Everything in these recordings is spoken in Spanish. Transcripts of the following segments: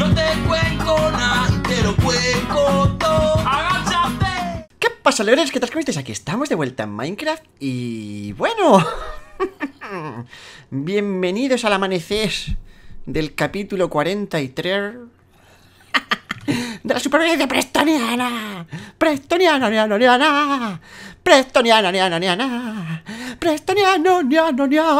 No te cuento nada, te lo cuenco todo. ¡Agáchate! ¿Qué pasa, leones? ¿Qué tal? ¿Cómo Aquí estamos de vuelta en Minecraft y... bueno... Bienvenidos al amanecer del capítulo 43 de la supervivencia prestoniana. Prestoniana, niana, niana. Prestoniana, niana, niana. Prestoniana, niana, niana.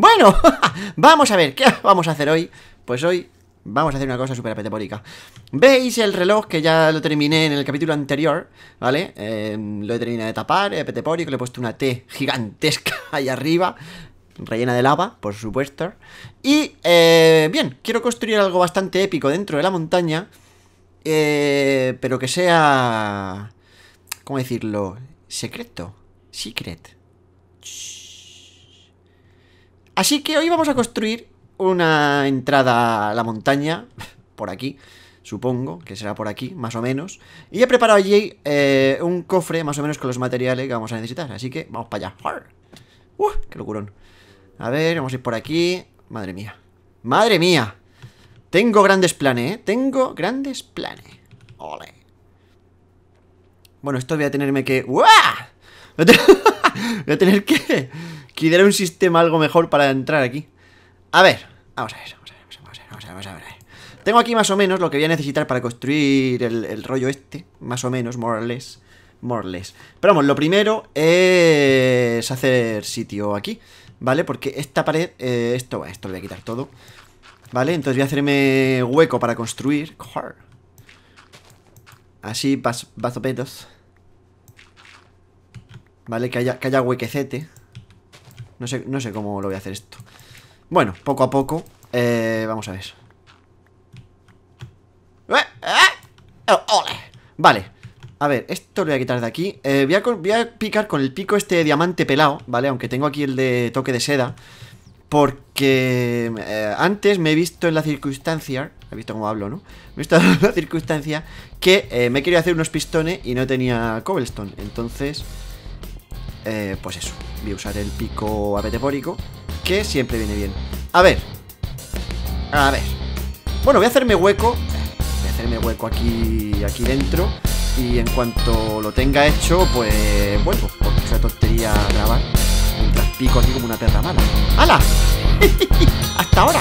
Bueno, vamos a ver, ¿qué vamos a hacer hoy? Pues hoy vamos a hacer una cosa súper apetepórica. ¿Veis el reloj que ya lo terminé en el capítulo anterior? ¿Vale? Em, lo he terminado de tapar, apetepórico, le he puesto una T gigantesca ahí arriba, rellena de lava, por supuesto. Y, eh, bien, quiero construir algo bastante épico dentro de la montaña, eh, pero que sea... ¿Cómo decirlo? Secreto. Secret. Shh. Así que hoy vamos a construir una entrada a la montaña, por aquí, supongo, que será por aquí, más o menos. Y he preparado allí eh, un cofre, más o menos, con los materiales que vamos a necesitar. Así que vamos para allá. ¡Uf! ¡Qué locurón! A ver, vamos a ir por aquí. Madre mía. ¡Madre mía! Tengo grandes planes, ¿eh? Tengo grandes planes. Ole. Bueno, esto voy a tenerme que... ¡Uah! Voy a tener que... Quisiera un sistema algo mejor para entrar aquí. A ver, vamos a ver, vamos a ver, vamos a ver, Tengo aquí más o menos lo que voy a necesitar para construir el, rollo este. Más o menos, more or less. More or less. Pero vamos, lo primero es hacer sitio aquí, ¿vale? Porque esta pared, eh, esto esto lo voy a quitar todo. ¿Vale? Entonces voy a hacerme hueco para construir. Así, bazopetos. ¿Vale? Que haya, que haya huequecete. No sé, no sé cómo lo voy a hacer esto. Bueno, poco a poco. Eh, vamos a ver. ¡Eh, eh! Oh, vale. A ver, esto lo voy a quitar de aquí. voy, a, picar con el pico este diamante pelado, ¿vale? Aunque tengo aquí el de toque de seda. Porque antes me he visto en la circunstancia... He visto cómo hablo, ¿no? Me he visto en la circunstancia que me quería hacer unos pistones y no tenía cobblestone. Entonces... Eh, pues eso, voy a usar el pico apetepórico, que siempre viene bien. A ver, a ver. Bueno, voy a hacerme hueco, voy a hacerme hueco aquí, aquí dentro, y en cuanto lo tenga hecho, pues vuelvo, porque es tontería grabar mientras pico aquí como una perra mala. ¡Hala! ¡Hasta ahora!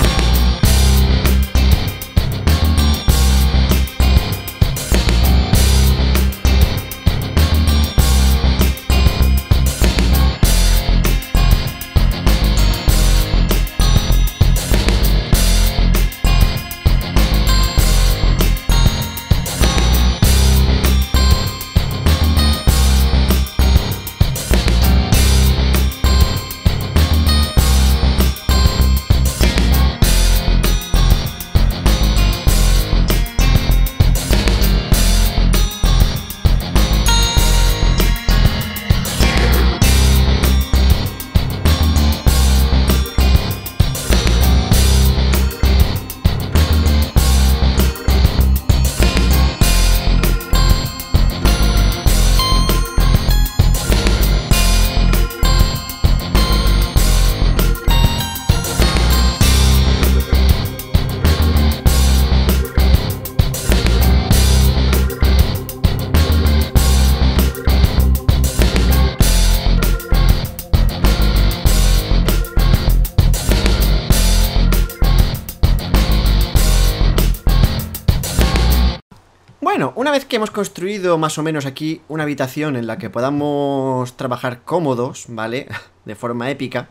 vez que hemos construido más o menos aquí una habitación en la que podamos trabajar cómodos, ¿vale? De forma épica,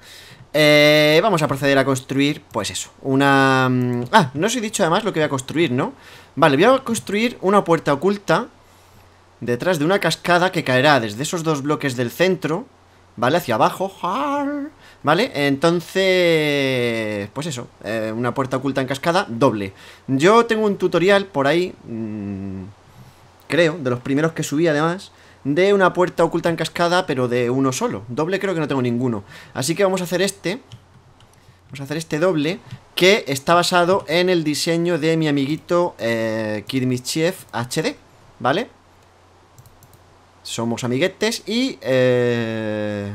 eh, vamos a proceder a construir, pues eso, una... Mm, ah, no os he dicho además lo que voy a construir, ¿no? Vale, voy a construir una puerta oculta detrás de una cascada que caerá desde esos dos bloques del centro, ¿vale? Hacia abajo, ¿vale? Entonces, pues eso, eh, una puerta oculta en cascada doble. Yo tengo un tutorial por ahí... Mm, creo, de los primeros que subí además, de una puerta oculta en cascada, pero de uno solo. Doble creo que no tengo ninguno. Así que vamos a hacer este. Vamos a hacer este doble, que está basado en el diseño de mi amiguito eh, HD, ¿vale? Somos amiguetes y... Eh,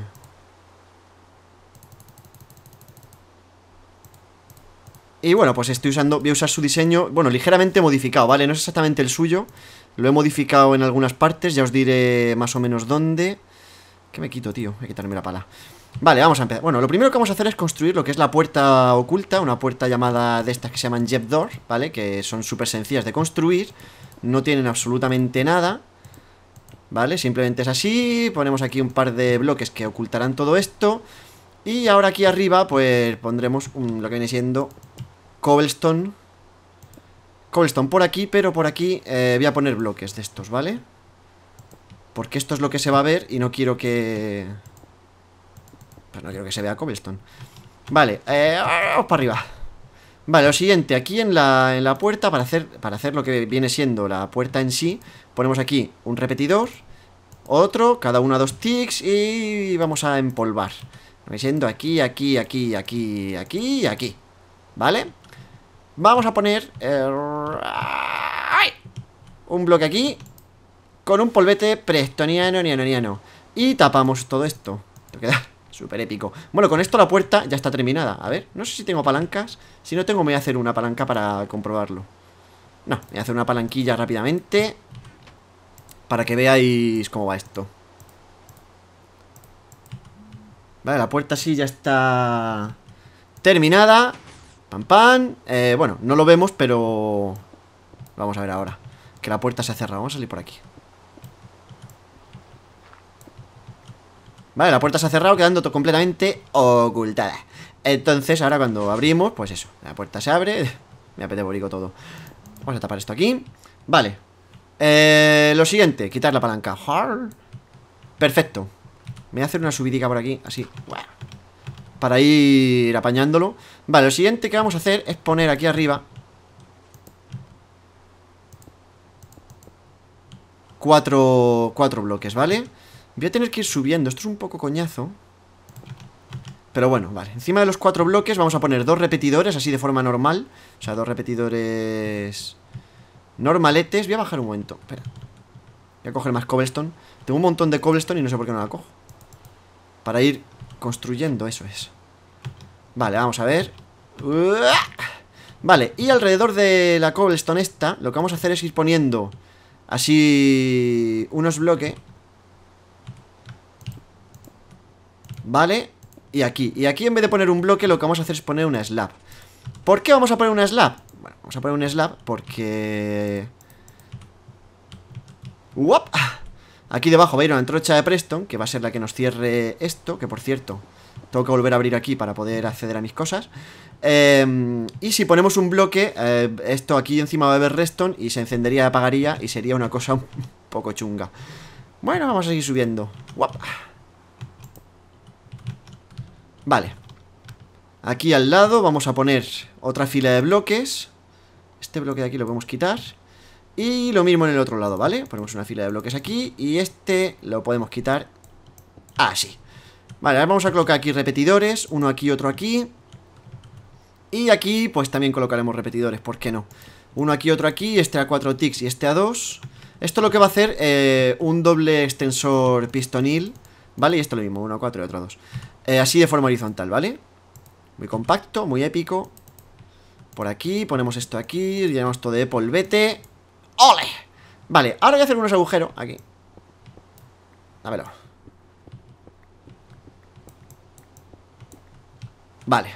y bueno, pues estoy usando, voy a usar su diseño, bueno, ligeramente modificado, ¿vale? No es exactamente el suyo, lo he modificado en algunas partes, ya os diré más o menos dónde. ¿Qué me quito, tío? Hay que quitarme la pala. Vale, vamos a empezar. Bueno, lo primero que vamos a hacer es construir lo que es la puerta oculta, una puerta llamada de estas que se llaman Jeb Door, ¿vale? Que son súper sencillas de construir, no tienen absolutamente nada, ¿vale? Simplemente es así, ponemos aquí un par de bloques que ocultarán todo esto, y ahora aquí arriba, pues pondremos lo que viene siendo cobblestone, Cobblestone por aquí, pero por aquí eh, voy a poner bloques de estos, ¿vale? Porque esto es lo que se va a ver y no quiero que... Pues no quiero que se vea cobblestone. Vale, eh, para arriba. Vale, lo siguiente, aquí en la, en la puerta, para hacer, para hacer lo que viene siendo la puerta en sí, ponemos aquí un repetidor, otro, cada uno a dos ticks y vamos a empolvar. siendo aquí, aquí, aquí, aquí, aquí y aquí. ¿Vale? Vamos a poner... Eh, un bloque aquí Con un polvete prestoniano, niano, Y tapamos todo esto Esto queda súper épico Bueno, con esto la puerta ya está terminada A ver, no sé si tengo palancas Si no tengo me voy a hacer una palanca para comprobarlo No, me voy a hacer una palanquilla rápidamente Para que veáis cómo va esto Vale, la puerta sí ya está terminada Pam, pam. Eh, bueno, no lo vemos, pero... Vamos a ver ahora. Que la puerta se ha cerrado. Vamos a salir por aquí. Vale, la puerta se ha cerrado quedando completamente ocultada. Entonces, ahora cuando abrimos, pues eso. La puerta se abre. Me apetece todo. Vamos a tapar esto aquí. Vale. Eh, lo siguiente, quitar la palanca. Perfecto. Me voy a hacer una subidica por aquí, así para ir apañándolo Vale, lo siguiente que vamos a hacer es poner aquí arriba Cuatro, cuatro bloques, ¿vale? Voy a tener que ir subiendo, esto es un poco coñazo Pero bueno, vale Encima de los cuatro bloques vamos a poner dos repetidores Así de forma normal O sea, dos repetidores Normaletes, voy a bajar un momento Espera, voy a coger más cobblestone Tengo un montón de cobblestone y no sé por qué no la cojo Para ir Construyendo, eso es Vale, vamos a ver Vale, y alrededor de la cobblestone esta Lo que vamos a hacer es ir poniendo Así Unos bloques Vale Y aquí, y aquí en vez de poner un bloque Lo que vamos a hacer es poner una slab ¿Por qué vamos a poner una slab? Bueno, vamos a poner una slab porque... ¡Wop! Aquí debajo va a ir una trocha de Preston, que va a ser la que nos cierre esto, que por cierto, tengo que volver a abrir aquí para poder acceder a mis cosas. Em, y si ponemos un bloque, eh, esto aquí encima va a haber Reston y se encendería y apagaría y sería una cosa un poco chunga. Bueno, vamos a seguir subiendo. Guapa. Vale. Aquí al lado vamos a poner otra fila de bloques. Este bloque de aquí lo podemos quitar. Y lo mismo en el otro lado, ¿vale? Ponemos una fila de bloques aquí y este lo podemos quitar así. Vale, ahora vamos a colocar aquí repetidores, uno aquí, otro aquí. Y aquí pues también colocaremos repetidores, ¿por qué no? Uno aquí, otro aquí, este a 4 ticks y este a 2. Esto lo que va a hacer eh, un doble extensor pistonil, ¿vale? Y esto lo mismo, uno a 4 y otro a 2. Eh, así de forma horizontal, ¿vale? Muy compacto, muy épico. Por aquí, ponemos esto aquí, llenamos todo de polvete. ¡Ole! Vale, ahora voy a hacer unos agujeros aquí Dámelo Vale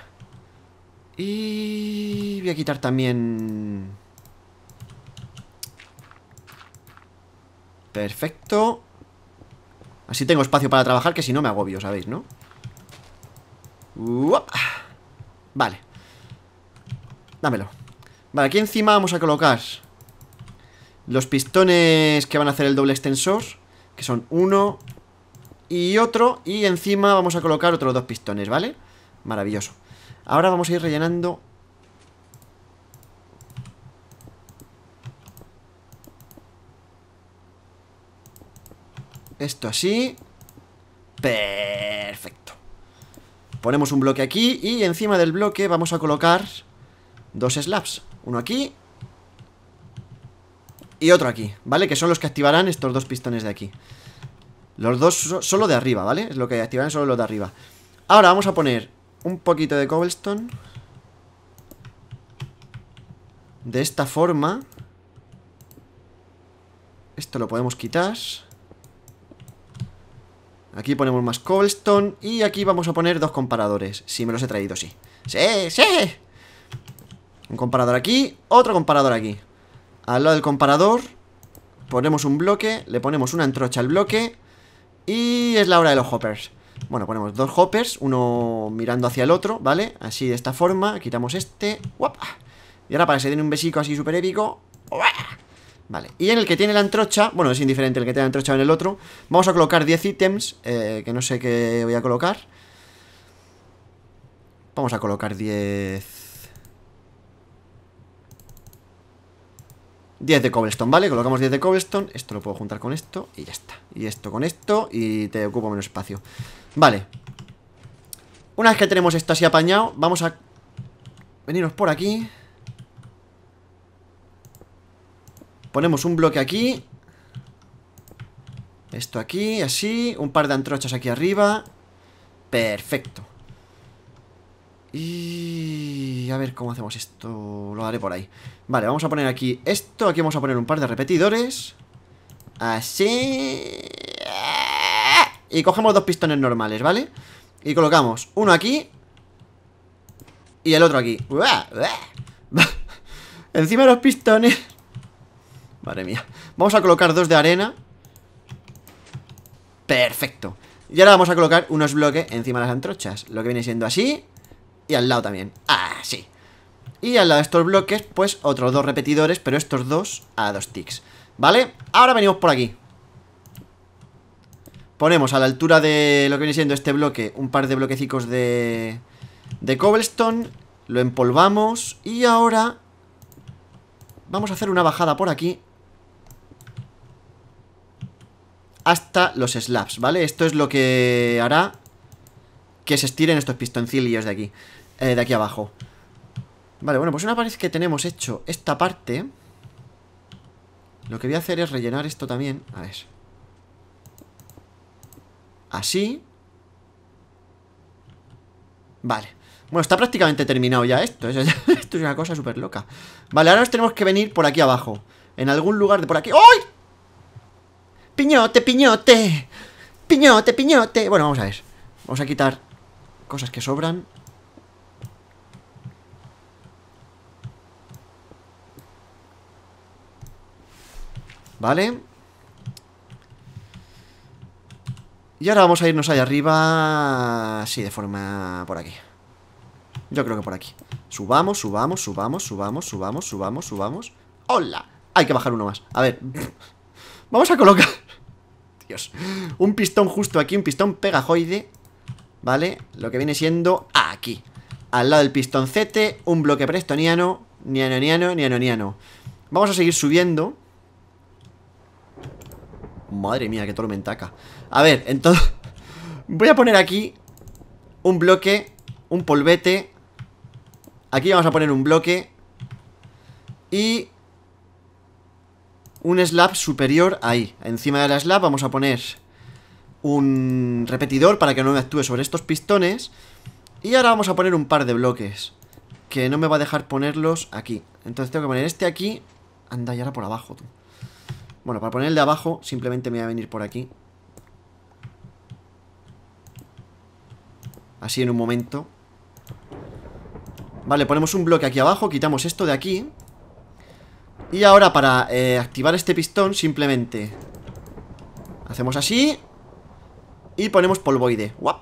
Y voy a quitar también Perfecto Así tengo espacio para trabajar Que si no me agobio, ¿sabéis, no? Vale Dámelo Vale, aquí encima vamos a colocar los pistones que van a hacer el doble extensor, que son uno y otro, y encima vamos a colocar otros dos pistones, ¿vale? Maravilloso. Ahora vamos a ir rellenando... Esto así. Perfecto. Ponemos un bloque aquí y encima del bloque vamos a colocar dos slabs. Uno aquí y otro aquí, ¿vale? Que son los que activarán estos dos pistones de aquí Los dos solo de arriba, ¿vale? Es lo que activarán solo los de arriba Ahora vamos a poner un poquito de cobblestone De esta forma Esto lo podemos quitar Aquí ponemos más cobblestone Y aquí vamos a poner dos comparadores Si me los he traído, sí ¡Sí, sí! Un comparador aquí, otro comparador aquí al lado del comparador Ponemos un bloque, le ponemos una antrocha al bloque Y es la hora de los hoppers Bueno, ponemos dos hoppers Uno mirando hacia el otro, ¿vale? Así de esta forma, quitamos este Y ahora para que se den un besico así súper épico Vale, y en el que tiene la antrocha Bueno, es indiferente el que tiene la antrocha en el otro Vamos a colocar 10 ítems eh, Que no sé qué voy a colocar Vamos a colocar 10 10 de cobblestone, ¿vale? Colocamos 10 de cobblestone Esto lo puedo juntar con esto y ya está Y esto con esto y te ocupo menos espacio Vale Una vez que tenemos esto así apañado Vamos a venirnos por aquí Ponemos un bloque aquí Esto aquí, así Un par de antrochas aquí arriba Perfecto y a ver cómo hacemos esto. Lo haré por ahí. Vale, vamos a poner aquí esto. Aquí vamos a poner un par de repetidores. Así. Y cogemos dos pistones normales, ¿vale? Y colocamos uno aquí. Y el otro aquí. Encima de los pistones. Madre mía. Vamos a colocar dos de arena. Perfecto. Y ahora vamos a colocar unos bloques encima de las antrochas. Lo que viene siendo así. Y al lado también. Ah, sí Y al lado de estos bloques, pues otros dos repetidores, pero estos dos a dos ticks. ¿Vale? Ahora venimos por aquí. Ponemos a la altura de lo que viene siendo este bloque un par de bloquecicos de, de cobblestone. Lo empolvamos y ahora vamos a hacer una bajada por aquí hasta los slabs, ¿vale? Esto es lo que hará que se estiren estos pistoncillos de aquí, eh, de aquí abajo. Vale, bueno, pues una vez que tenemos hecho esta parte, lo que voy a hacer es rellenar esto también. A ver. Así. Vale. Bueno, está prácticamente terminado ya esto. Esto es una cosa súper loca. Vale, ahora nos tenemos que venir por aquí abajo. En algún lugar de por aquí. ¡Ay! Piñote, piñote. Piñote, piñote. Bueno, vamos a ver. Vamos a quitar Cosas que sobran. Vale. Y ahora vamos a irnos allá arriba. Sí, de forma por aquí. Yo creo que por aquí. Subamos, subamos, subamos, subamos, subamos, subamos, subamos. ¡Hola! Hay que bajar uno más. A ver. Vamos a colocar... Dios. Un pistón justo aquí, un pistón pegajoide. ¿vale? Lo que viene siendo aquí. Al lado del pistoncete, un bloque prestoniano, niano, niano, niano, niano. Vamos a seguir subiendo. Madre mía, qué tormentaca. A ver, entonces... Voy a poner aquí un bloque, un polvete. Aquí vamos a poner un bloque. Y... Un slab superior ahí. Encima de la slab vamos a poner un repetidor para que no me actúe sobre estos pistones. Y ahora vamos a poner un par de bloques, que no me va a dejar ponerlos aquí. Entonces tengo que poner este aquí. Anda, y ahora por abajo, Bueno, para poner el de abajo, simplemente me voy a venir por aquí. Así en un momento. Vale, ponemos un bloque aquí abajo, quitamos esto de aquí. Y ahora para eh, activar este pistón, simplemente... Hacemos así y ponemos polvoide. Guap.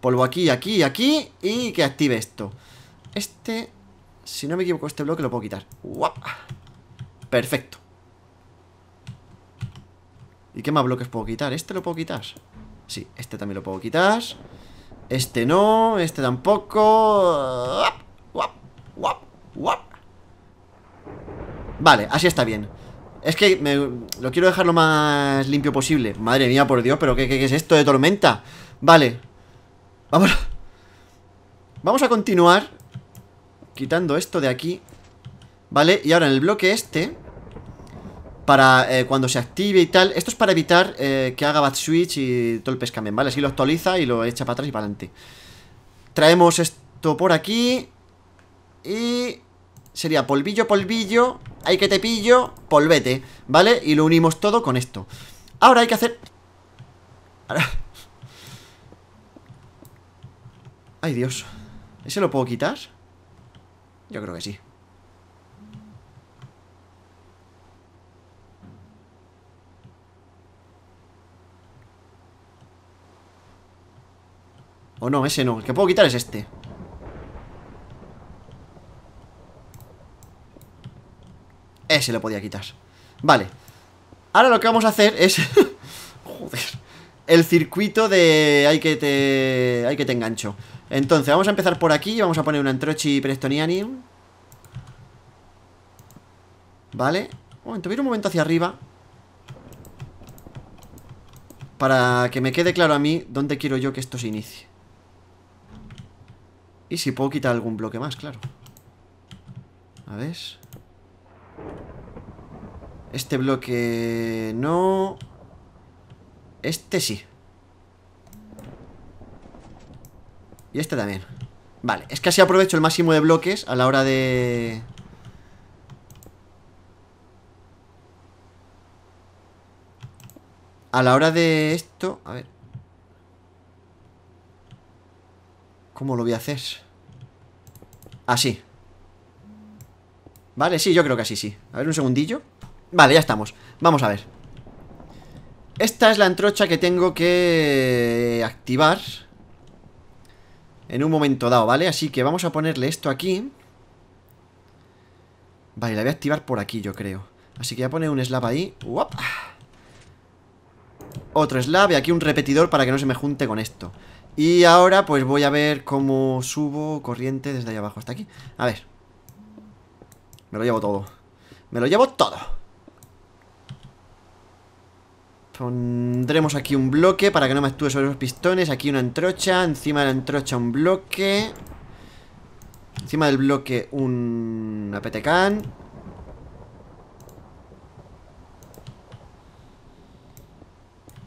Polvo aquí, aquí, aquí. Y que active esto. Este, si no me equivoco, este bloque lo puedo quitar. Perfecto. ¿Y qué más bloques puedo quitar? ¿Este lo puedo quitar? Sí, este también lo puedo quitar. Este no, este tampoco. Vale, así está bien. Es que me, lo quiero dejar lo más limpio posible. Madre mía, por Dios, pero ¿qué, es esto de tormenta? Vale. Vamos. Vamos a continuar quitando esto de aquí. Vale, y ahora en el bloque este para eh, cuando se active y tal. Esto es para evitar eh, que haga bad switch y todo el pescamen, ¿vale? Así lo actualiza y lo echa para atrás y para adelante. Traemos esto por aquí. Y sería polvillo, polvillo, hay que te pillo, polvete, ¿vale? Y lo unimos todo con esto. Ahora hay que hacer... Ahora... Ay, Dios. ¿Ese lo puedo quitar? Yo creo que sí. O oh, no, ese no. El que puedo quitar es este. Ese lo podía quitar Vale Ahora lo que vamos a hacer es... Joder El circuito de... Hay que te... Hay que te engancho Entonces, vamos a empezar por aquí Vamos a poner una Entrochi Prestoniani Vale Un momento, voy un momento hacia arriba Para que me quede claro a mí Dónde quiero yo que esto se inicie Y si puedo quitar algún bloque más, claro A ver... Este bloque no. Este sí. Y este también. Vale, es que así aprovecho el máximo de bloques a la hora de... A la hora de esto... A ver... ¿Cómo lo voy a hacer? Así. Vale, sí, yo creo que así, sí. A ver, un segundillo. Vale, ya estamos Vamos a ver Esta es la antrocha que tengo que activar En un momento dado, ¿vale? Así que vamos a ponerle esto aquí Vale, la voy a activar por aquí, yo creo Así que voy a poner un slab ahí Otro slab y aquí un repetidor para que no se me junte con esto Y ahora pues voy a ver cómo subo corriente desde ahí abajo hasta aquí A ver Me lo llevo todo Me lo llevo todo Pondremos aquí un bloque para que no me actúe sobre los pistones. Aquí una antrocha. Encima de la antrocha un bloque. Encima del bloque un apetecán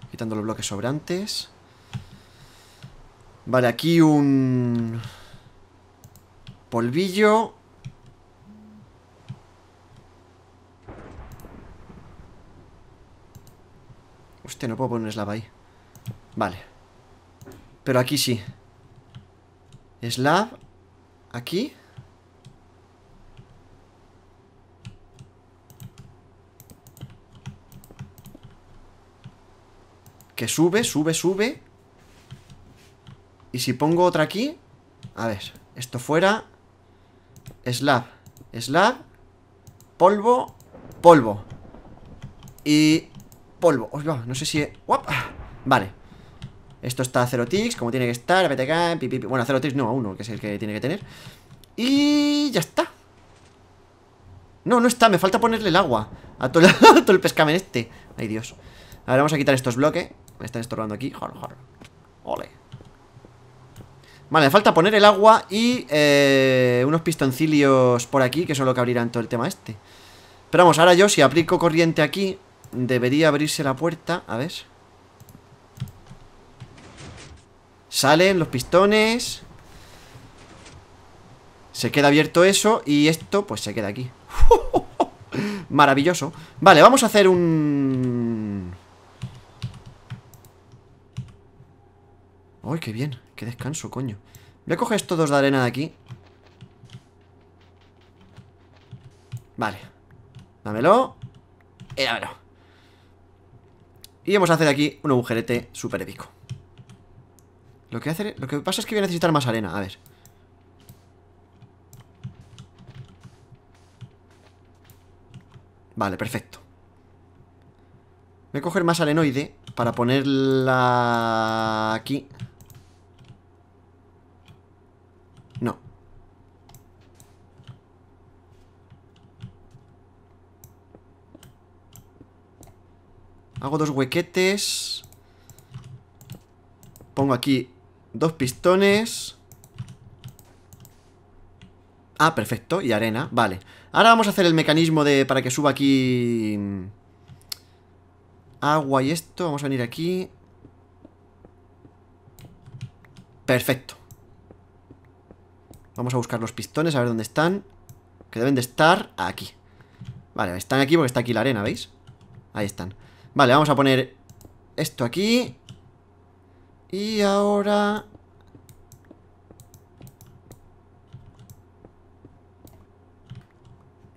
Quitando los bloques sobrantes. Vale, aquí un polvillo. Hostia, no puedo poner slab ahí Vale Pero aquí sí Slab Aquí Que sube, sube, sube Y si pongo otra aquí A ver, esto fuera Slab Slab Polvo Polvo Y polvo no sé si... Vale Esto está a 0 ticks, como tiene que estar Bueno, a 0 ticks no, a 1, que es el que tiene que tener Y... ya está No, no está, me falta ponerle el agua A todo el, pescamen este Ay, Dios Ahora vamos a quitar estos bloques Me están estorbando aquí Ole Vale, me falta poner el agua y eh, unos pistoncillos por aquí, que son lo que abrirán todo el tema este. Pero vamos, ahora yo si aplico corriente aquí, Debería abrirse la puerta, a ver Salen los pistones Se queda abierto eso Y esto pues se queda aquí Maravilloso Vale, vamos a hacer un... Uy, qué bien! ¡Qué descanso, coño! Voy a coger estos dos de arena de aquí Vale Dámelo Y dámelo y vamos a hacer aquí un agujerete super épico. Lo que, hacer lo que pasa es que voy a necesitar más arena, a ver. Vale, perfecto. Voy a coger más arenoide para ponerla aquí. Hago dos huequetes. Pongo aquí dos pistones. Ah, perfecto. Y arena. Vale. Ahora vamos a hacer el mecanismo de para que suba aquí... Mm, agua y esto. Vamos a venir aquí. Perfecto. Vamos a buscar los pistones, a ver dónde están. Que deben de estar aquí. Vale, están aquí porque está aquí la arena, ¿veis? Ahí están. Vale, vamos a poner esto aquí. Y ahora...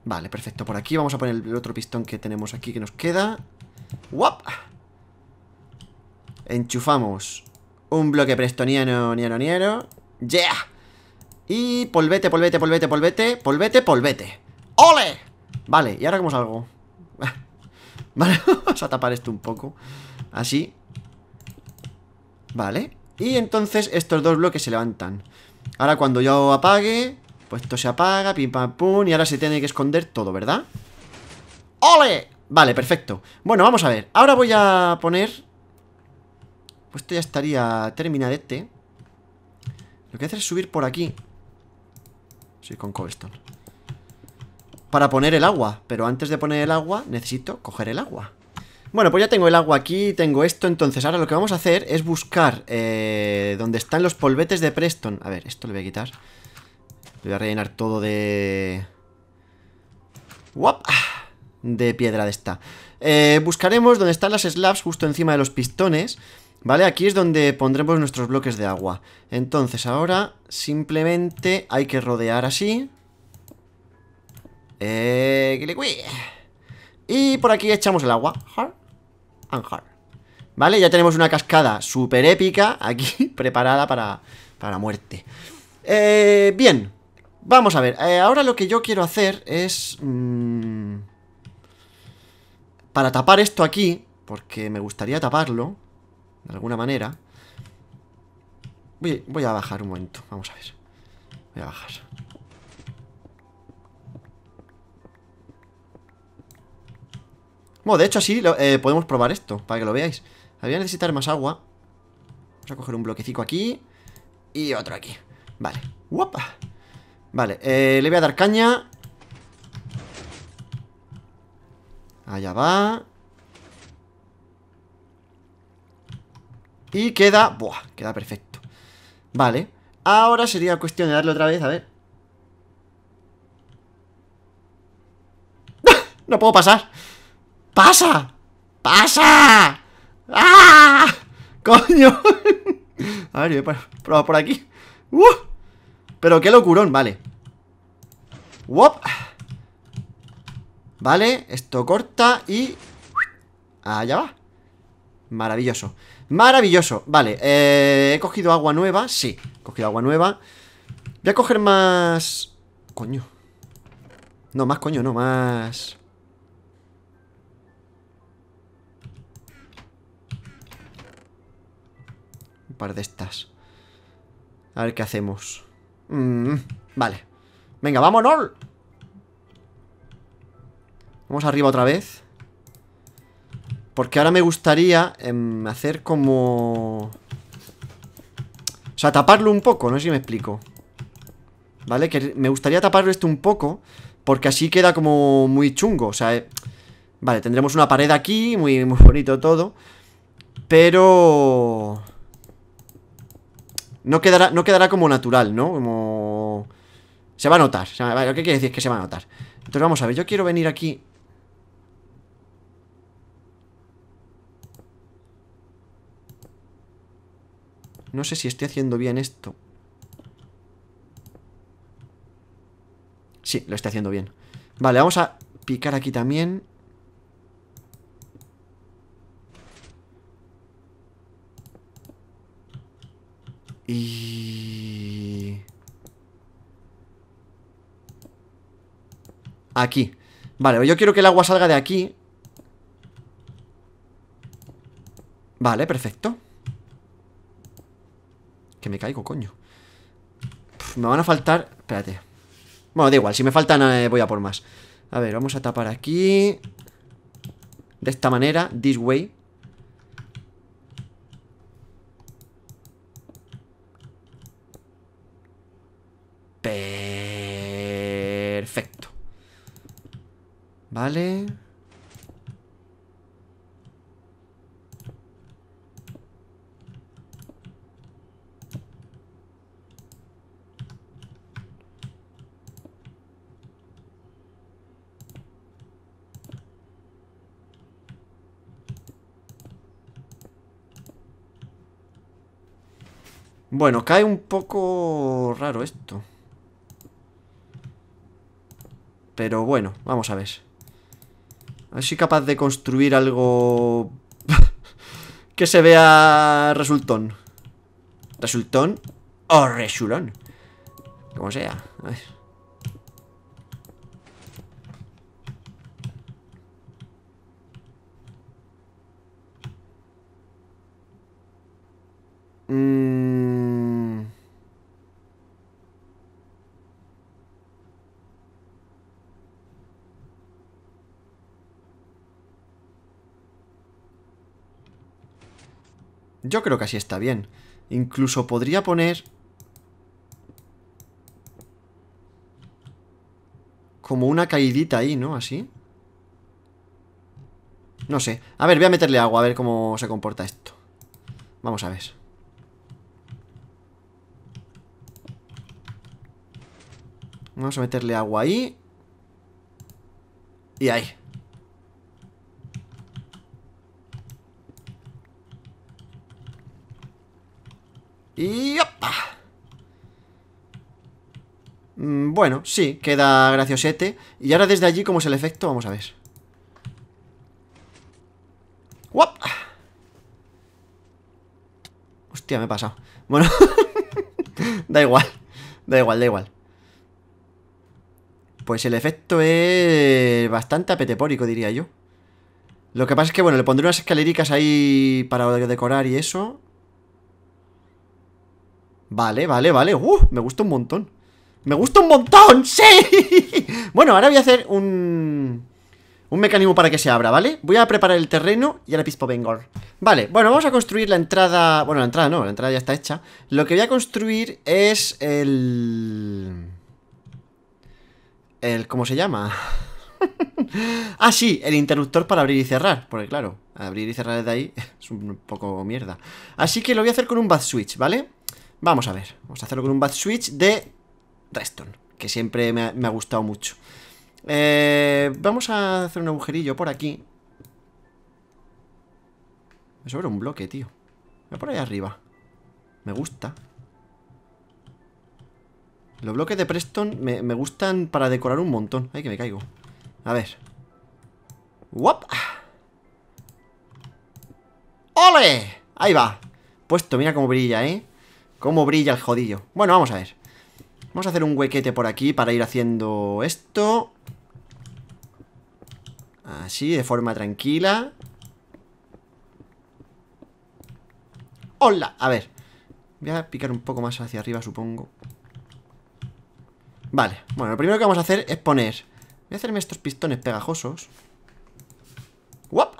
Vale, perfecto. Por aquí vamos a poner el otro pistón que tenemos aquí que nos queda. ¡Wop! Enchufamos un bloque prestoniano, niero, niero. ¡Yeah! Y polvete, polvete, polvete, polvete, polvete, polvete. ¡Ole! Vale, ¿y ahora cómo salgo? Vale, vamos a tapar esto un poco. Así. Vale. Y entonces estos dos bloques se levantan. Ahora cuando yo apague, pues esto se apaga, pim pam pum, y ahora se tiene que esconder todo, ¿verdad? ¡Ole! Vale, perfecto. Bueno, vamos a ver. Ahora voy a poner... Pues esto ya estaría terminadete. Lo que voy a hacer es subir por aquí. sí, con cobblestone para poner el agua. Pero antes de poner el agua, necesito coger el agua. Bueno, pues ya tengo el agua aquí, tengo esto, entonces ahora lo que vamos a hacer es buscar eh, donde están los polvetes de Preston. A ver, esto lo voy a quitar. Lo voy a rellenar todo de... Wop De piedra de esta. Eh, buscaremos donde están las slabs justo encima de los pistones. ¿Vale? Aquí es donde pondremos nuestros bloques de agua. Entonces ahora simplemente hay que rodear así. Eh, y por aquí echamos el agua. Hard Vale, ya tenemos una cascada super épica aquí preparada para, para la muerte. Eh, bien, vamos a ver. Eh, ahora lo que yo quiero hacer es... Mm, para tapar esto aquí, porque me gustaría taparlo, de alguna manera. voy a bajar un momento, vamos a ver. Voy a bajar. Bueno, de hecho así eh, podemos probar esto, para que lo veáis. Había a necesitar más agua. Vamos a coger un bloquecito aquí y otro aquí. Vale. ¡Guapa! Vale, eh, le voy a dar caña. Allá va. Y queda... Buah, queda perfecto. Vale. Ahora sería cuestión de darle otra vez, a ver. ¡Ah! ¡No puedo pasar! ¡Pasa! ¡Pasa! ¡Ah! ¡Coño! A ver, voy a probar por aquí ¡Uh! Pero qué locurón, vale ¡Wop! Vale, esto corta y... ya va Maravilloso Maravilloso, vale eh, He cogido agua nueva, sí He cogido agua nueva Voy a coger más... Coño No, más coño, no, más... Un par de estas. A ver qué hacemos. Mm, vale. Venga, vámonos. Vamos arriba otra vez. Porque ahora me gustaría em, hacer como... O sea, taparlo un poco, no sé si me explico. ¿Vale? Que me gustaría taparlo esto un poco. Porque así queda como muy chungo. O sea, eh, vale, tendremos una pared aquí. Muy, muy bonito todo. Pero... No quedará, no quedará como natural, ¿no? Como... Se va a notar. Se ¿Qué quiere decir que se va a notar? Entonces vamos a ver, yo quiero venir aquí... No sé si estoy haciendo bien esto. Sí, lo estoy haciendo bien. Vale, vamos a picar aquí también. Y... Aquí. Vale, yo quiero que el agua salga de aquí. Vale, perfecto. Que me caigo, coño. me van a faltar... Espérate. Bueno, da igual, si me faltan eh, voy a por más. A ver, vamos a tapar aquí. De esta manera, this way. Perfecto. Vale. Bueno, cae un poco raro esto. Pero bueno, vamos a ver. A ver si capaz de construir algo... que se vea resultón. ¿Resultón? O resulón. Como sea. A ver. Yo creo que así está bien. Incluso podría poner... Como una caidita ahí, ¿no? Así. No sé. A ver, voy a meterle agua, a ver cómo se comporta esto. Vamos a ver. Vamos a meterle agua ahí. Y ahí. Y ¡opa! Mm, bueno, sí, queda graciosete. Y ahora desde allí, ¿cómo es el efecto? Vamos a ver. ¡Wop! Hostia, me he pasado. Bueno, da igual. Da igual, da igual. Pues el efecto es bastante apetepórico, diría yo. Lo que pasa es que, bueno, le pondré unas escaleras ahí para decorar y eso. Vale, vale, vale. Uh, me gusta un montón. ¡Me gusta un montón! ¡Sí! bueno, ahora voy a hacer un... Un mecanismo para que se abra, ¿vale? Voy a preparar el terreno y ahora pispo Bengor. Vale, bueno, vamos a construir la entrada... Bueno, la entrada no, la entrada ya está hecha. Lo que voy a construir es el... El... ¿Cómo se llama? ah, sí, el interruptor para abrir y cerrar. Porque claro, abrir y cerrar de ahí es un poco mierda. Así que lo voy a hacer con un bath switch, ¿vale? Vamos a ver, vamos a hacerlo con un bad switch de Preston, que siempre me ha, gustado mucho. Eh, vamos a hacer un agujerillo por aquí. Me sobra un bloque, tío. Voy por ahí arriba. Me gusta. Los bloques de Preston me, gustan para decorar un montón. Ay, que me caigo. A ver. ¡Wop! ¡Ole! Ahí va. Puesto, mira cómo brilla, ¿eh? Cómo brilla el jodillo Bueno, vamos a ver Vamos a hacer un huequete por aquí para ir haciendo esto Así, de forma tranquila ¡Hola! A ver Voy a picar un poco más hacia arriba, supongo Vale, bueno, lo primero que vamos a hacer es poner Voy a hacerme estos pistones pegajosos ¡Wop!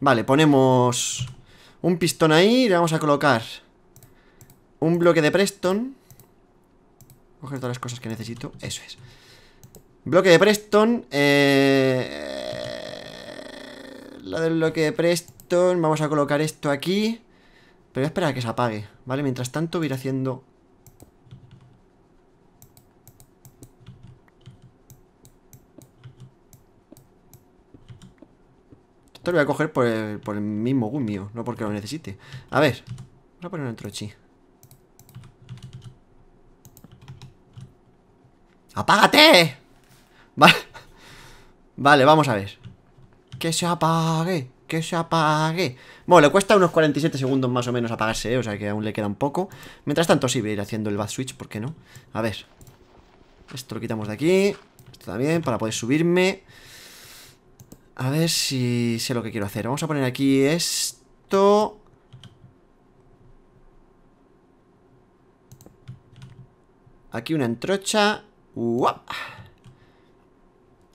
Vale, ponemos un pistón ahí, le vamos a colocar un bloque de Preston. Coger todas las cosas que necesito, eso es. Bloque de Preston, eh... La del bloque de Preston, vamos a colocar esto aquí. Pero voy a esperar a que se apague, ¿vale? Mientras tanto voy a ir haciendo lo voy a coger por el, mismo gumio, no porque lo necesite. A ver, voy a poner otro chi ¡Apágate! Vale. Vale, vamos a ver. Que se apague, que se apague. Bueno, le cuesta unos 47 segundos más o menos apagarse, ¿eh? o sea que aún le queda un poco. Mientras tanto, sí, voy a ir haciendo el bad switch, ¿por qué no? A ver. Esto lo quitamos de aquí. Esto también, para poder subirme. A ver si sé lo que quiero hacer. Vamos a poner aquí esto. Aquí una entrocha.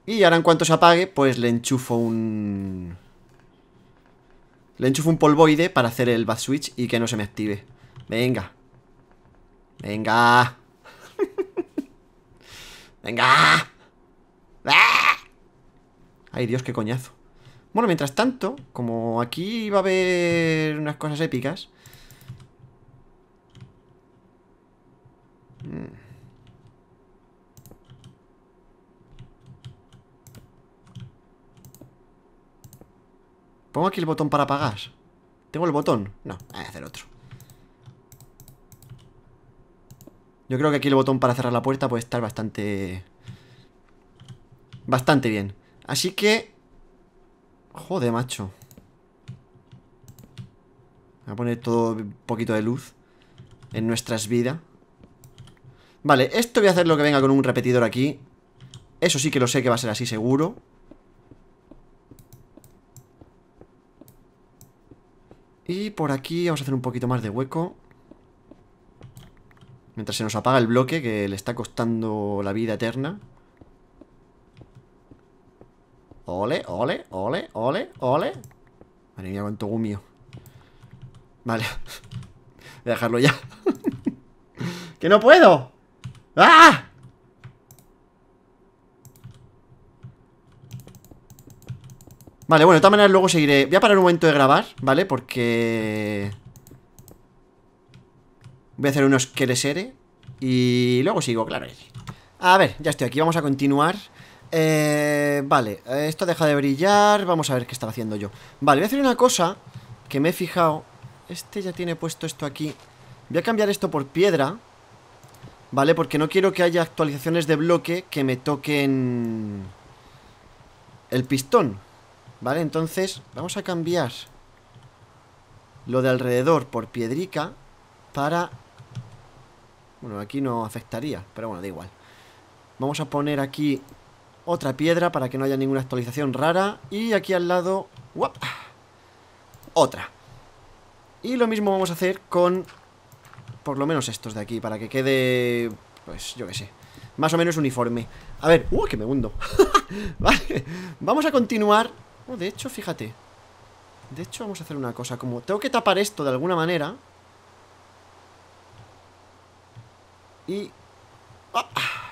Y ahora en cuanto se apague, pues le enchufo un... Le enchufo un polvoide para hacer el bad switch y que no se me active. Venga. Venga. Venga. ¡Ah! Ay, Dios, qué coñazo. Bueno, mientras tanto, como aquí va a haber unas cosas épicas... Mm. Pongo aquí el botón para apagar ¿Tengo el botón? No, voy a hacer otro. Yo creo que aquí el botón para cerrar la puerta puede estar bastante... Bastante bien. Así que... Joder, macho. Voy a poner todo un poquito de luz en nuestras vidas. Vale, esto voy a hacer lo que venga con un repetidor aquí. Eso sí que lo sé que va a ser así seguro. Y por aquí vamos a hacer un poquito más de hueco. Mientras se nos apaga el bloque, que le está costando la vida eterna. Ole, ole, ole, ole, ole Madre mía, cuánto gumio Vale Voy a dejarlo ya ¡Que no puedo! ¡Ah! Vale, bueno, de todas maneras luego seguiré Voy a parar un momento de grabar, ¿vale? Porque... Voy a hacer unos que les Y luego sigo, claro A ver, ya estoy aquí, vamos a continuar eh, vale, eh, esto deja de brillar. Vamos a ver qué está haciendo yo. Vale, voy a hacer una cosa que me he fijado. Este ya tiene puesto esto aquí. Voy a cambiar esto por piedra. ¿Vale? Porque no quiero que haya actualizaciones de bloque que me toquen el pistón. ¿Vale? Entonces, vamos a cambiar lo de alrededor por piedrica para... Bueno, aquí no afectaría, pero bueno, da igual. Vamos a poner aquí otra piedra para que no haya ninguna actualización rara. Y aquí al lado... Otra. Y lo mismo vamos a hacer con... Por lo menos estos de aquí, para que quede... Pues yo qué sé. Más o menos uniforme. A ver... ¡Uh, que me hundo! vale. Vamos a continuar... Oh, de hecho, fíjate. De hecho, vamos a hacer una cosa. Como tengo que tapar esto de alguna manera... Y... ¡Ah!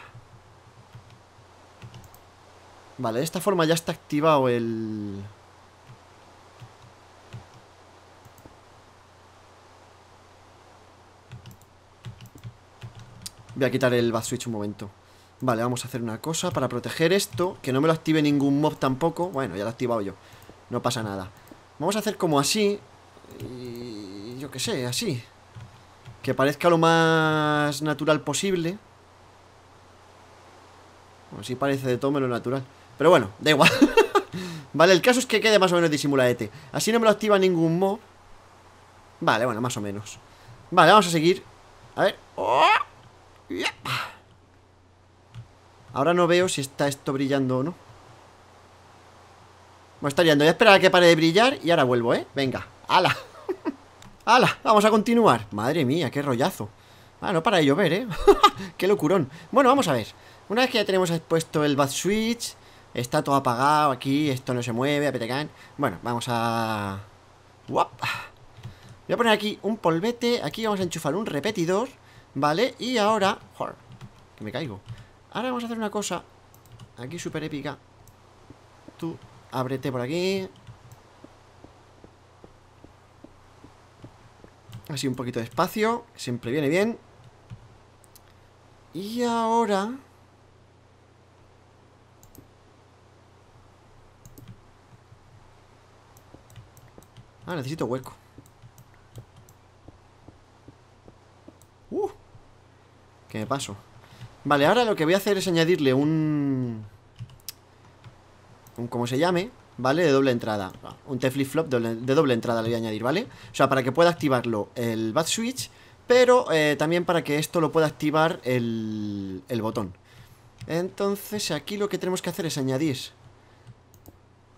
Vale, de esta forma ya está activado el... Voy a quitar el bad switch un momento Vale, vamos a hacer una cosa para proteger esto Que no me lo active ningún mob tampoco Bueno, ya lo he activado yo No pasa nada Vamos a hacer como así y... Yo qué sé, así Que parezca lo más natural posible Así parece de todo lo natural pero bueno, da igual Vale, el caso es que quede más o menos disimuladete Así no me lo activa ningún mod Vale, bueno, más o menos Vale, vamos a seguir A ver ¡Oh! Ahora no veo si está esto brillando o no Bueno, está brillando Voy a esperar a que pare de brillar y ahora vuelvo, ¿eh? Venga, ala Ala, Vamos a continuar. Madre mía, qué rollazo. Ah, no para de llover, ¿eh? qué locurón. Bueno, vamos a ver. Una vez que ya tenemos expuesto el Bad Switch, Está todo apagado aquí, esto no se mueve, Petecán. Bueno, vamos a... ¡Wap! Voy a poner aquí un polvete, aquí vamos a enchufar un repetidor, ¿vale? Y ahora... ¡Joder! Que me caigo. Ahora vamos a hacer una cosa Aquí súper épica Tú, ábrete por aquí Así un poquito de espacio Siempre viene bien Y ahora Ah, necesito hueco. Uh, que me paso. Vale, ahora lo que voy a hacer es añadirle un... Un como se llame, ¿vale? De doble entrada. Un T-flip flop de doble entrada le voy a añadir, ¿vale? O sea, para que pueda activarlo el bat switch, pero eh, también para que esto lo pueda activar el, el botón. Entonces aquí lo que tenemos que hacer es añadir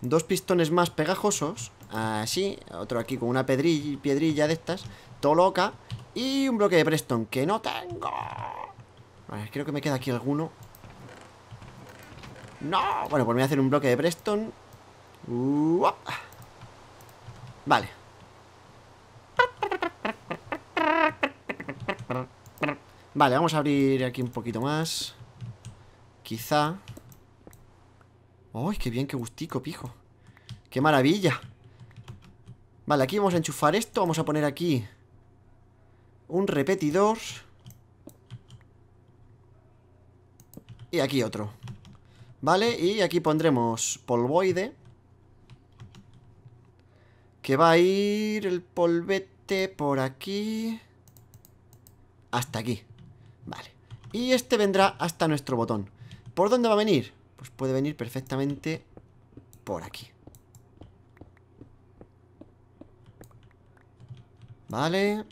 dos pistones más pegajosos, así, otro aquí con una piedrilla de estas, todo loca, y un bloque de Preston que no tengo. Vale, creo que me queda aquí alguno. No, bueno, pues voy a hacer un bloque de Preston. Vale. Vale, vamos a abrir aquí un poquito más. Quizá ¡Ay, qué bien, qué gustico, pijo! ¡Qué maravilla! Vale, aquí vamos a enchufar esto Vamos a poner aquí Un repetidor Y aquí otro Vale, y aquí pondremos polvoide Que va a ir el polvete por aquí Hasta aquí Vale Y este vendrá hasta nuestro botón ¿Por dónde va a venir? Pues puede venir perfectamente por aquí. Vale.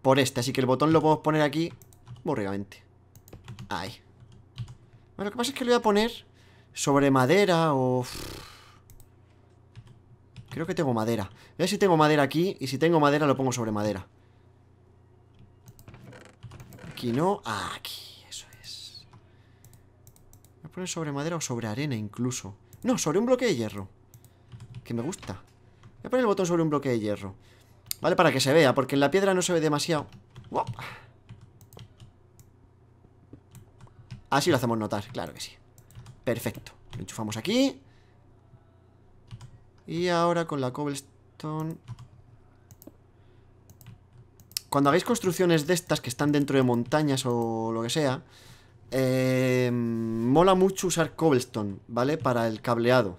Por este, así que el botón lo podemos poner aquí borregamente. Ahí. Bueno, lo que pasa es que lo voy a poner sobre madera o... Creo que tengo madera. a ver si tengo madera aquí y si tengo madera lo pongo sobre madera. Aquí no, ah, aquí, eso es. Voy a poner sobre madera o sobre arena incluso. No, sobre un bloque de hierro. Que me gusta. Voy a poner el botón sobre un bloque de hierro. Vale, para que se vea, porque en la piedra no se ve demasiado. Así lo hacemos notar, claro que sí. Perfecto. Lo enchufamos aquí. Y ahora con la cobblestone cuando hagáis construcciones de estas que están dentro de montañas o lo que sea, eh, mola mucho usar cobblestone, ¿vale? Para el cableado.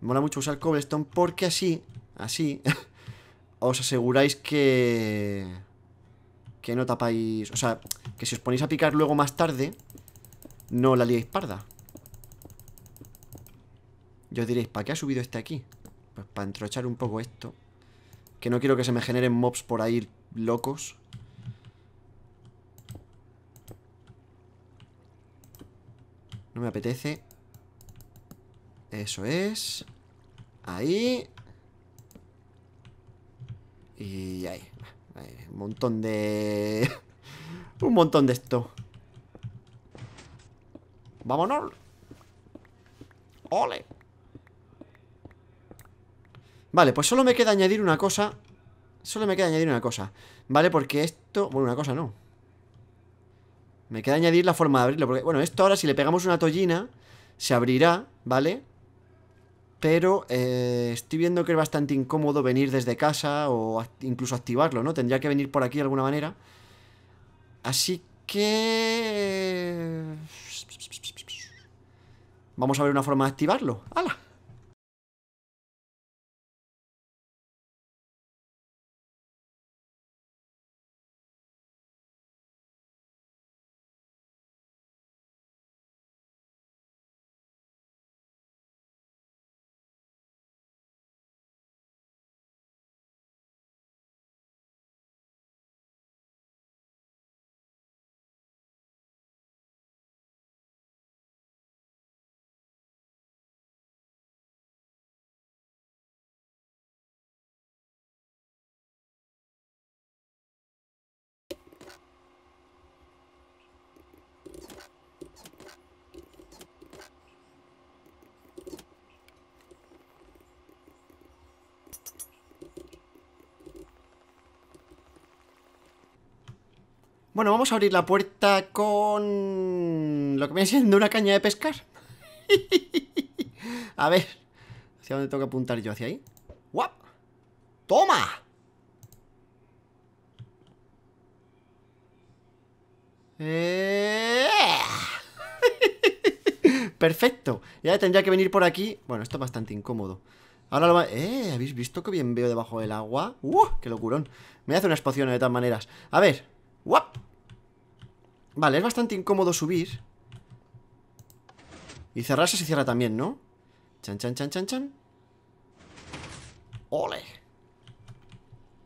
Mola mucho usar cobblestone porque así, así, os aseguráis que... Que no tapáis... O sea, que si os ponéis a picar luego más tarde, no la liéis parda. Yo os diréis, ¿para qué ha subido este aquí? Pues para entrochar un poco esto. Que no quiero que se me generen mobs por ahí locos. No me apetece. Eso es. Ahí. Y ahí. Un montón de... Un montón de esto. ¡Vámonos! ¡Ole! Vale, pues solo me queda añadir una cosa Solo me queda añadir una cosa ¿Vale? Porque esto... Bueno, una cosa no Me queda añadir la forma de abrirlo Porque, bueno, esto ahora si le pegamos una tollina Se abrirá, ¿vale? Pero eh, estoy viendo que es bastante incómodo venir desde casa O incluso activarlo, ¿no? Tendría que venir por aquí de alguna manera Así que... Eh, vamos a ver una forma de activarlo ¡Hala! Bueno, vamos a abrir la puerta con... Lo que viene siendo una caña de pescar. a ver. ¿Hacia dónde tengo que apuntar yo? ¿Hacia ahí? ¡Guap! ¡Toma! Eh. Perfecto. Ya tendría que venir por aquí. Bueno, esto es bastante incómodo. Ahora lo va... ¡Eh! ¿Habéis visto que bien veo debajo del agua? ¡Uh! ¡Qué locurón! Me hace unas pociones de todas maneras. A ver. ¡Guap! Vale, es bastante incómodo subir Y cerrarse se cierra también, ¿no? Chan, chan, chan, chan, chan ¡Ole!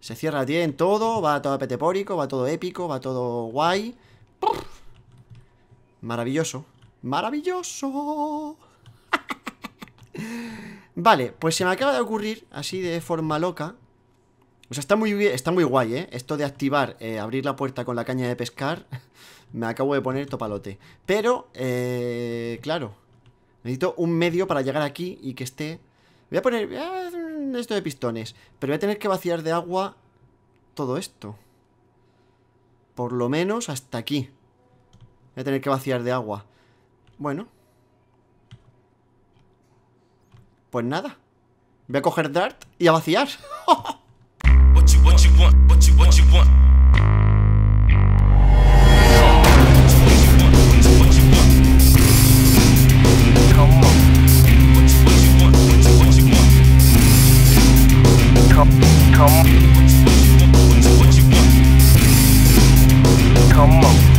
Se cierra bien todo Va todo petepórico, va todo épico Va todo guay Maravilloso ¡Maravilloso! vale, pues se me acaba de ocurrir Así de forma loca o sea, está muy, está muy guay, ¿eh? Esto de activar, eh, abrir la puerta con la caña de pescar me acabo de poner topalote. Pero, eh, claro. Necesito un medio para llegar aquí y que esté... Voy a poner eh, esto de pistones. Pero voy a tener que vaciar de agua todo esto. Por lo menos hasta aquí. Voy a tener que vaciar de agua. Bueno. Pues nada. Voy a coger Dart y a vaciar. Come, come. Come on.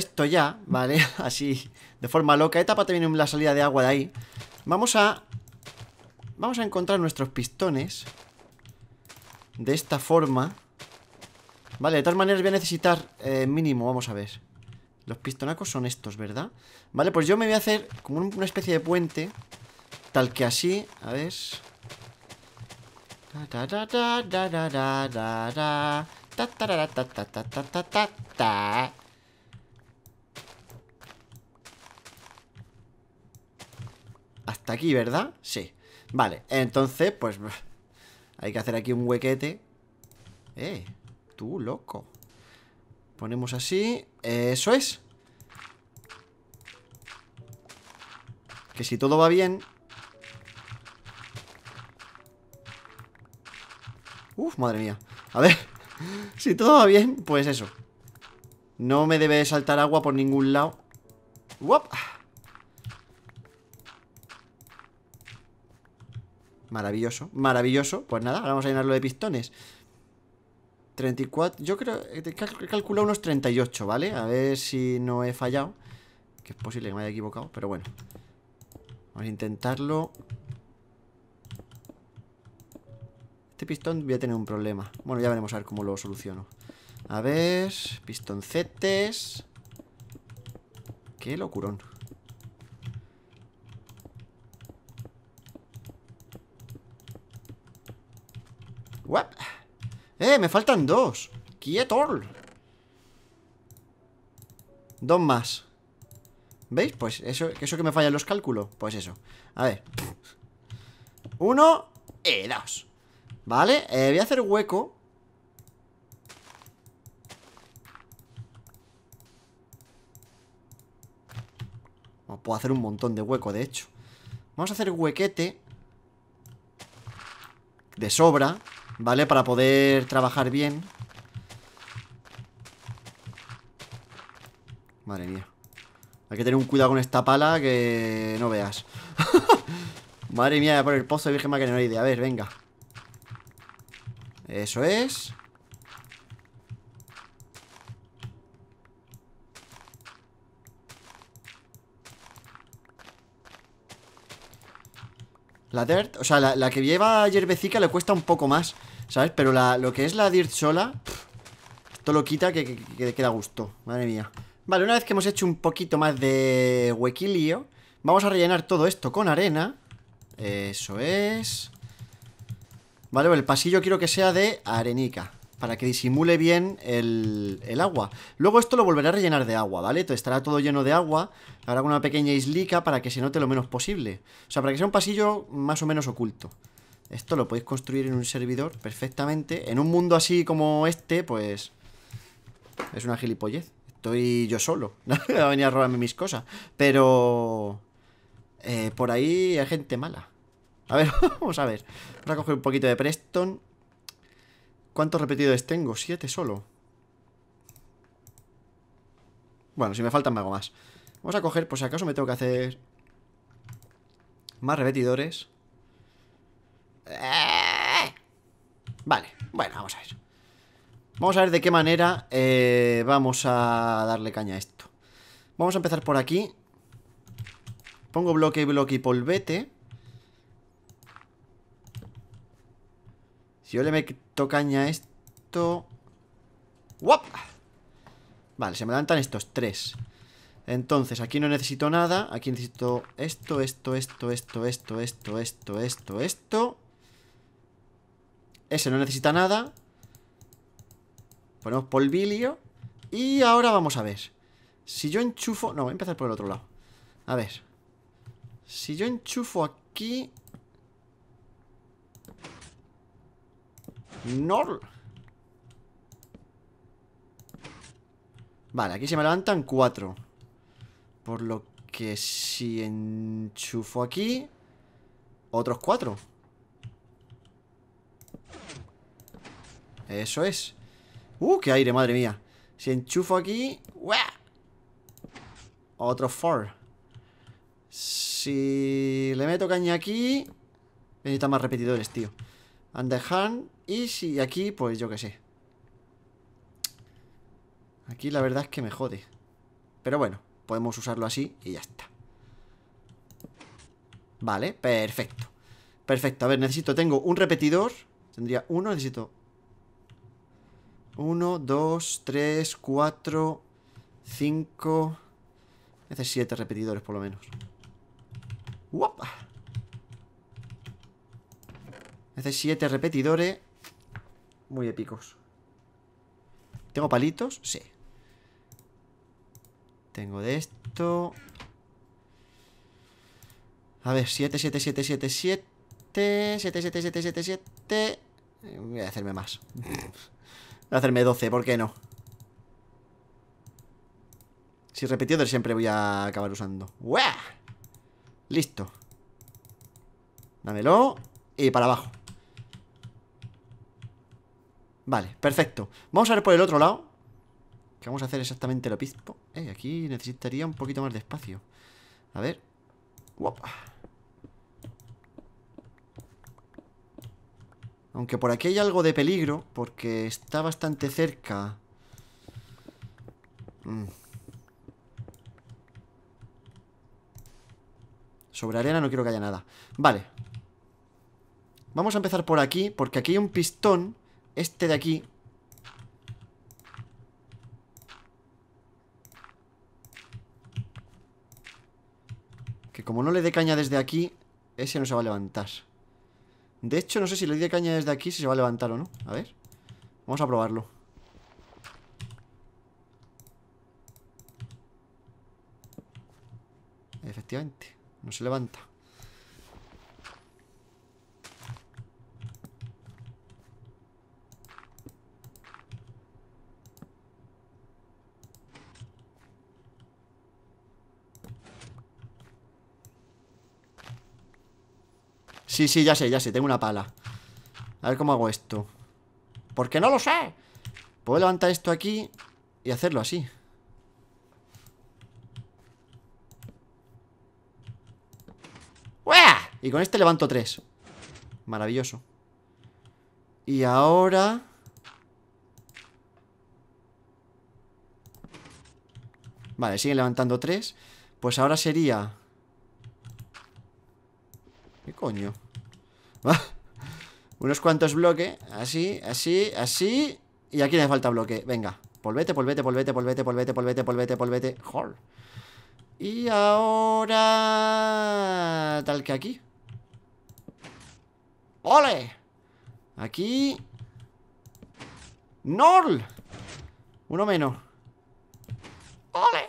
esto ya, ¿vale? Así, de forma loca. etapa te también la salida de agua de ahí. Vamos a... Vamos a encontrar nuestros pistones. De esta forma. Vale, de todas maneras voy a necesitar mínimo, vamos a ver. Los pistonacos son estos, ¿verdad? Vale, pues yo me voy a hacer como una especie de puente. Tal que así, a ver... Hasta aquí, ¿verdad? Sí. Vale, entonces, pues... Hay que hacer aquí un huequete. Eh, tú, loco. Ponemos así. Eso es. Que si todo va bien... Uf, madre mía. A ver, si todo va bien, pues eso. No me debe saltar agua por ningún lado. ¡Wop! Maravilloso, maravilloso. Pues nada, vamos a llenarlo de pistones. 34, yo creo, he eh, calculado unos 38, ¿vale? A ver si no he fallado. Que es posible que me haya equivocado, pero bueno. Vamos a intentarlo. Este pistón voy a tener un problema. Bueno, ya veremos a ver cómo lo soluciono. A ver, pistoncetes. Qué locurón. ¡Eh! Me faltan dos. Quieto Dos más. ¿Veis? Pues eso, eso que me fallan los cálculos. Pues eso. A ver. Uno y dos. ¿Vale? Eh, voy a hacer hueco. Oh, puedo hacer un montón de hueco, de hecho. Vamos a hacer huequete. De sobra. ¿Vale? Para poder trabajar bien Madre mía Hay que tener un cuidado con esta pala que no veas Madre mía, por el pozo de Virgen idea A ver, venga Eso es La Dirt, o sea, la, que lleva hierbecica le cuesta un poco más, ¿sabes? Pero la, lo que es la Dirt sola, esto lo quita que, queda queda gusto, madre mía. Vale, una vez que hemos hecho un poquito más de huequilío vamos a rellenar todo esto con arena. Eso es. Vale, pues el pasillo quiero que sea de arenica para que disimule bien el, el, agua. Luego esto lo volveré a rellenar de agua, ¿vale? Entonces estará todo lleno de agua, habrá una pequeña islica para que se note lo menos posible. O sea, para que sea un pasillo más o menos oculto. Esto lo podéis construir en un servidor perfectamente. En un mundo así como este, pues... Es una gilipollez. Estoy yo solo. Va a venir a robarme mis cosas. Pero... Eh, por ahí hay gente mala. A ver, vamos a ver. Voy a coger un poquito de Preston. ¿Cuántos repetidores tengo? Siete solo. Bueno, si me faltan me hago más. Vamos a coger, por si acaso me tengo que hacer... Más repetidores. Eh. Vale, bueno, vamos a ver. Vamos a ver de qué manera eh, vamos a darle caña a esto. Vamos a empezar por aquí. Pongo bloque, bloque y polvete. Si yo le meto caña esto. ¡Wop! Vale, se me levantan estos tres. Entonces, aquí no necesito nada. Aquí necesito esto, esto, esto, esto, esto, esto, esto, esto, esto. Ese no necesita nada. Ponemos polvilio. Y ahora vamos a ver. Si yo enchufo... No, voy a empezar por el otro lado. A ver. Si yo enchufo aquí... No. Vale, aquí se me levantan cuatro. Por lo que si enchufo aquí... Otros cuatro. Eso es. ¡Uh, qué aire, madre mía! Si enchufo aquí... otros Otro four. Si le meto caña aquí... Necesita más repetidores, tío. Underhand y si aquí, pues yo qué sé. Aquí la verdad es que me jode. Pero bueno, podemos usarlo así y ya está. Vale, perfecto. Perfecto, a ver, necesito, tengo un repetidor. Tendría uno, necesito... Uno, dos, tres, cuatro, cinco... Necesito siete repetidores por lo menos. Hace 7 repetidores. Muy épicos. ¿Tengo palitos? Sí. Tengo de esto. A ver, 7, 7, 7, 7, 7. 7, 7, 7, 7, 7. Voy a hacerme más. Voy a hacerme 12, ¿por qué no? Si repetidores siempre voy a acabar usando. ¡Uah! Listo. Dámelo. Y para abajo. Vale, perfecto Vamos a ver por el otro lado Que vamos a hacer exactamente lo mismo eh, Aquí necesitaría un poquito más de espacio A ver Aunque por aquí hay algo de peligro Porque está bastante cerca mm. Sobre arena no quiero que haya nada Vale Vamos a empezar por aquí Porque aquí hay un pistón este de aquí Que como no le dé caña desde aquí Ese no se va a levantar De hecho, no sé si le dé caña desde aquí Si se va a levantar o no, a ver Vamos a probarlo Efectivamente, no se levanta Sí, sí, ya sé, ya sé, tengo una pala A ver cómo hago esto Porque no lo sé Puedo levantar esto aquí y hacerlo así Y con este levanto tres Maravilloso Y ahora... Vale, siguen levantando tres Pues ahora sería... ¿Qué coño? Ah, unos cuantos bloques. Así, así, así. Y aquí le falta bloque. Venga. Polvete, polvete, polvete, polvete, polvete, polvete, polvete, polvete. Jol. Y ahora... Tal que aquí. ¡Ole! Aquí... ¡Nol! Uno menos. ¡Ole!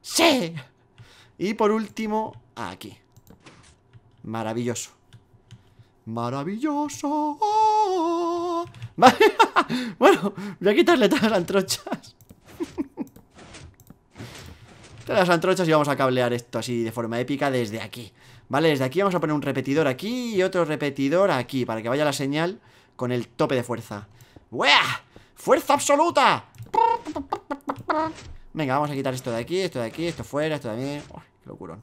¡Sí! Y por último, Ah, aquí Maravilloso Maravilloso Bueno, voy a quitarle todas las antrochas Todas las antrochas y vamos a cablear esto así de forma épica desde aquí Vale, desde aquí vamos a poner un repetidor aquí y otro repetidor aquí Para que vaya la señal con el tope de fuerza ¡Buah! ¡Fuerza absoluta! Venga, vamos a quitar esto de aquí, esto de aquí, esto fuera, esto también, qué locurón.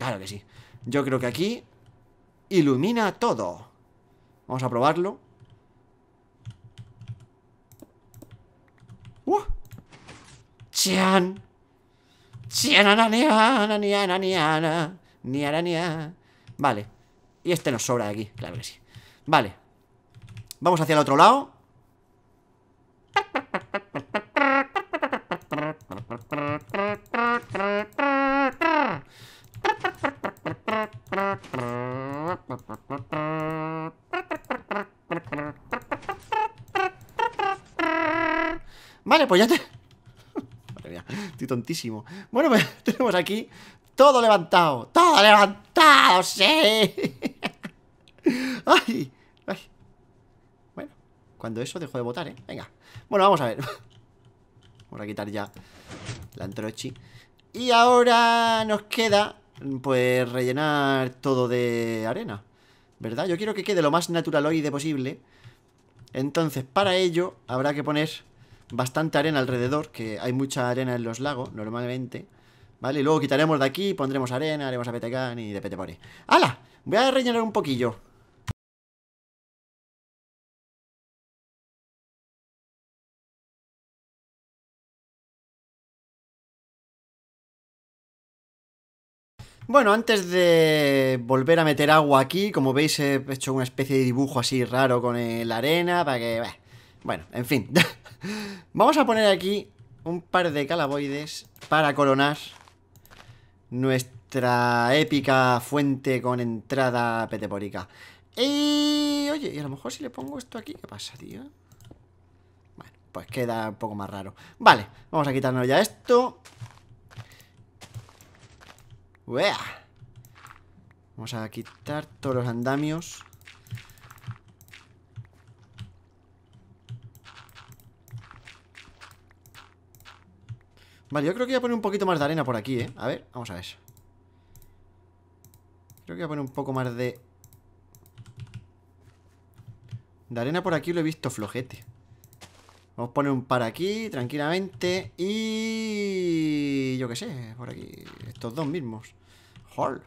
Claro que sí. Yo creo que aquí ilumina todo. Vamos a probarlo. ¡Uh! ¡Chian! Vale. Y este nos sobra de aquí, claro que sí. Vale. Vamos hacia el otro lado. Vale, pues ya te... Madre mía, estoy tontísimo Bueno, pues tenemos aquí todo levantado Todo levantado, sí Ay, Bueno, cuando eso dejo de votar, ¿eh? Venga, bueno, vamos a ver Vamos a quitar ya la antrochi Y ahora nos queda pues rellenar todo de arena, ¿verdad? Yo quiero que quede lo más naturaloide posible. Entonces, para ello habrá que poner bastante arena alrededor, que hay mucha arena en los lagos, normalmente. ¿Vale? Y luego quitaremos de aquí, pondremos arena, haremos a y de petepore. ¡Hala! Voy a rellenar un poquillo. Bueno, antes de volver a meter agua aquí, como veis he hecho una especie de dibujo así raro con eh, la arena para que... Bueno, en fin. Vamos a poner aquí un par de calaboides para coronar nuestra épica fuente con entrada petepórica. Y... Oye, y a lo mejor si le pongo esto aquí, ¿qué pasa, tío? Bueno, pues queda un poco más raro. Vale, vamos a quitarnos ya esto. Vamos a quitar todos los andamios. Vale, yo creo que voy a poner un poquito más de arena por aquí, ¿eh? A ver, vamos a ver. Creo que voy a poner un poco más de... De arena por aquí lo he visto flojete. Vamos a poner un par aquí, tranquilamente. Y... yo qué sé, por aquí. Estos dos mismos. Hall.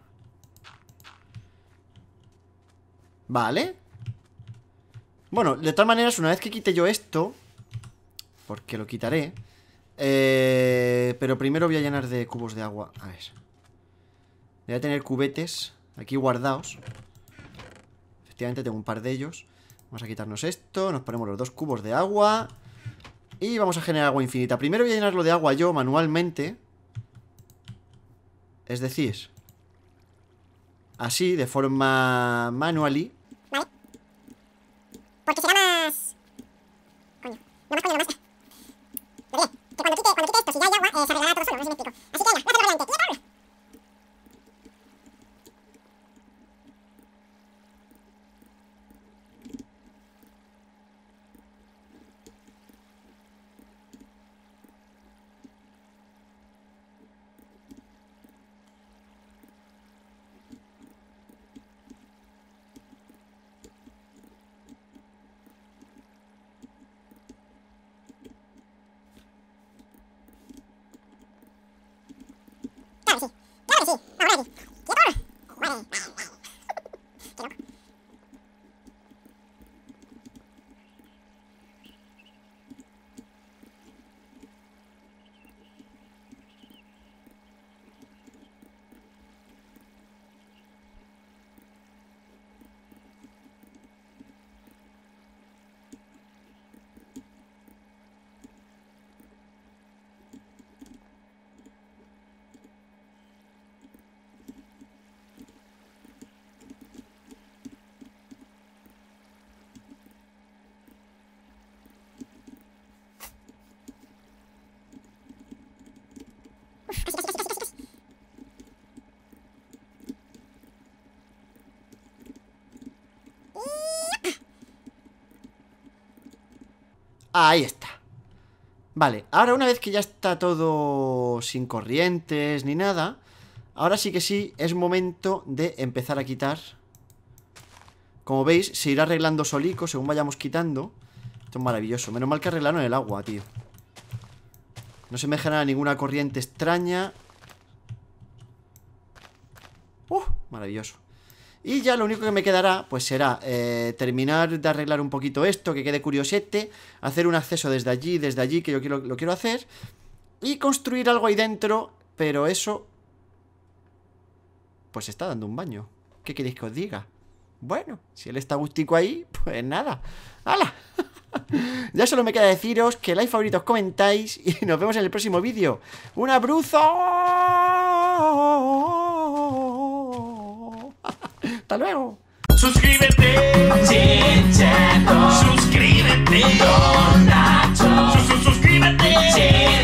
Vale. Bueno, de todas maneras, una vez que quite yo esto... Porque lo quitaré. Eh, pero primero voy a llenar de cubos de agua. A ver. Voy a tener cubetes aquí guardados. Efectivamente tengo un par de ellos. Vamos a quitarnos esto. Nos ponemos los dos cubos de agua. Y vamos a generar agua infinita. Primero voy a llenarlo de agua yo manualmente. Es decir, así, de forma manually. Vale. Porque será más... Coño, no más coño, no más... Veré, que cuando quite, cuando quite esto, si ya hay agua, eh, se arreglará todo solo, no sé si me explico. Ahí está. Vale, ahora una vez que ya está todo sin corrientes ni nada, ahora sí que sí es momento de empezar a quitar. Como veis, se irá arreglando solico según vayamos quitando. Esto es maravilloso. Menos mal que arreglaron el agua, tío. No se me genera ninguna corriente extraña. ¡Uf, ¡Uh! Maravilloso. Y ya lo único que me quedará, pues será eh, terminar de arreglar un poquito esto, que quede curiosete, hacer un acceso desde allí, desde allí, que yo quiero, lo quiero hacer, y construir algo ahí dentro, pero eso... Pues está dando un baño. ¿Qué queréis que os diga? Bueno, si él está gustico ahí, pues nada. ¡Hala! ya solo me queda deciros que like, favoritos, comentáis y nos vemos en el próximo vídeo. ¡Un abruzo! Hasta luego. Suscríbete, Suscríbete, Don Nacho. Suscríbete,